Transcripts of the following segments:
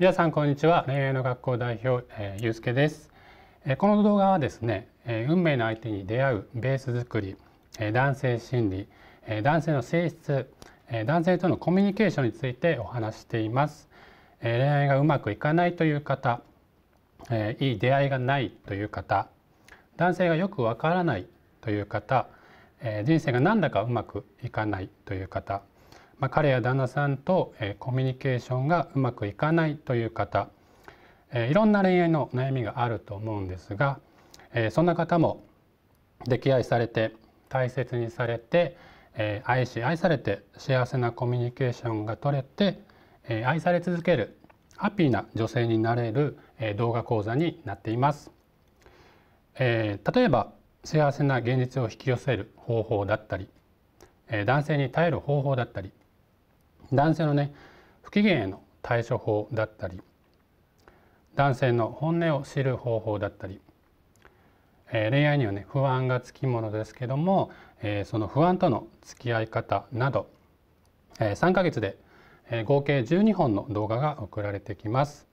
皆さんこんにちは恋愛の学校代表、えー、ゆうすけです、えー、この動画はですね、えー、運命の相手に出会うベース作り、えー、男性心理、えー、男性の性質、えー、男性とのコミュニケーションについてお話しています、えー、恋愛がうまくいかないという方、えー、いい出会いがないという方男性がよくわからないという方、えー、人生が何だかうまくいかないという方まあ、彼や旦那さんと、えコミュニケーションがうまくいかないという方、えいろんな恋愛の悩みがあると思うんですが、えそんな方も溺愛されて大切にされて、え愛し愛されて幸せなコミュニケーションが取れて、え愛され続けるハッピーな女性になれる、え動画講座になっています。え例えば幸せな現実を引き寄せる方法だったり、え男性に耐える方法だったり男性のね不機嫌への対処法だったり男性の本音を知る方法だったり、えー、恋愛にはね不安がつきものですけども、えー、その不安との付き合い方など、えー、3ヶ月で、えー、合計12本の動画が送られてきます。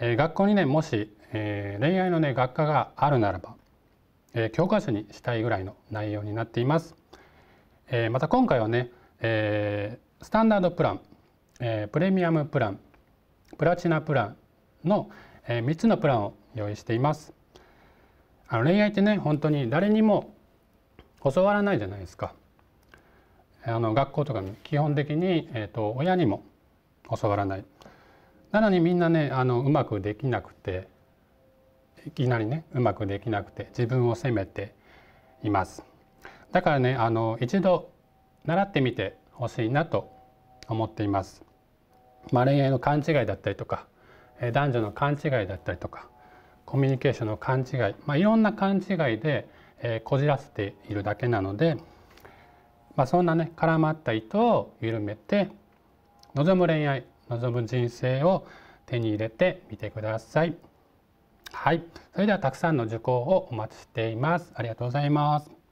えー、学校にねもし、えー、恋愛のね学科があるならば、えー、教科書にしたいぐらいの内容になっています。えー、また今回はね、えスタンダードプラン、えー、プレミアムプランプラチナプランの、えー、3つのプランを用意していますあの恋愛ってね本当に誰にも教わらないじゃないですかあの学校とか基本的に、えーと、と親にも教わらないなのにみんなねあのうまくできなくていきなりねうまくできなくて自分を責めていますだからねあの一度習ってみてほしいなと思っています。まあ、恋愛の勘違いだったりとか男女の勘違いだったりとかコミュニケーションの勘違い、まあ、いろんな勘違いで、えー、こじらせているだけなので、まあ、そんなね絡まった糸を緩めて望む恋愛望む人生を手に入れてみてください。はい、それではたくさんの受講をお待ちしています。ありがとうございます。